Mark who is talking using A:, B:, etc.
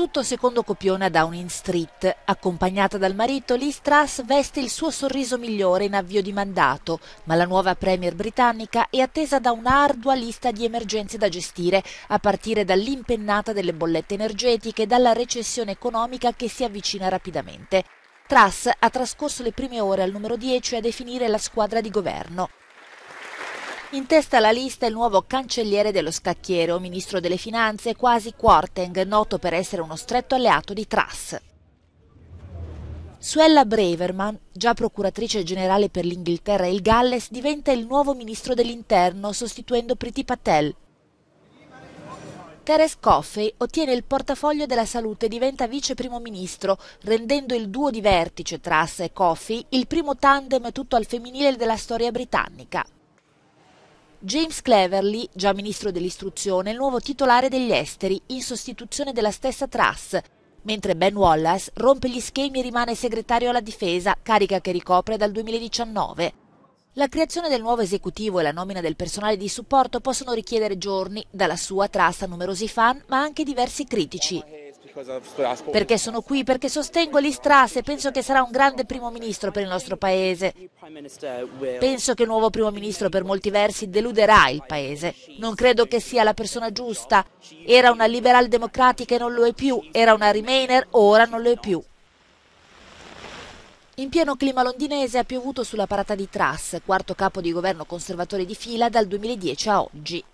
A: tutto secondo copione a Downing Street. Accompagnata dal marito, Liz Truss veste il suo sorriso migliore in avvio di mandato, ma la nuova premier britannica è attesa da un'ardua lista di emergenze da gestire, a partire dall'impennata delle bollette energetiche e dalla recessione economica che si avvicina rapidamente. Truss ha trascorso le prime ore al numero 10 a definire la squadra di governo. In testa alla lista il nuovo cancelliere dello scacchiero, ministro delle finanze quasi Quarteng, noto per essere uno stretto alleato di Truss. Suella Braverman, già procuratrice generale per l'Inghilterra e il Galles, diventa il nuovo ministro dell'interno sostituendo Priti Patel. Teres Coffey ottiene il portafoglio della salute e diventa vice primo ministro, rendendo il duo di vertice Truss e Coffey il primo tandem tutto al femminile della storia britannica. James Cleverly, già ministro dell'istruzione, è il nuovo titolare degli esteri, in sostituzione della stessa Truss, mentre Ben Wallace rompe gli schemi e rimane segretario alla difesa, carica che ricopre dal 2019. La creazione del nuovo esecutivo e la nomina del personale di supporto possono richiedere giorni, dalla sua a numerosi fan, ma anche diversi critici. Perché sono qui, perché sostengo l'Istras e penso che sarà un grande primo ministro per il nostro paese. Penso che il nuovo primo ministro per molti versi deluderà il paese. Non credo che sia la persona giusta. Era una liberal democratica e non lo è più. Era una remainer, ora non lo è più. In pieno clima londinese ha piovuto sulla parata di Truss, quarto capo di governo conservatore di fila dal 2010 a oggi.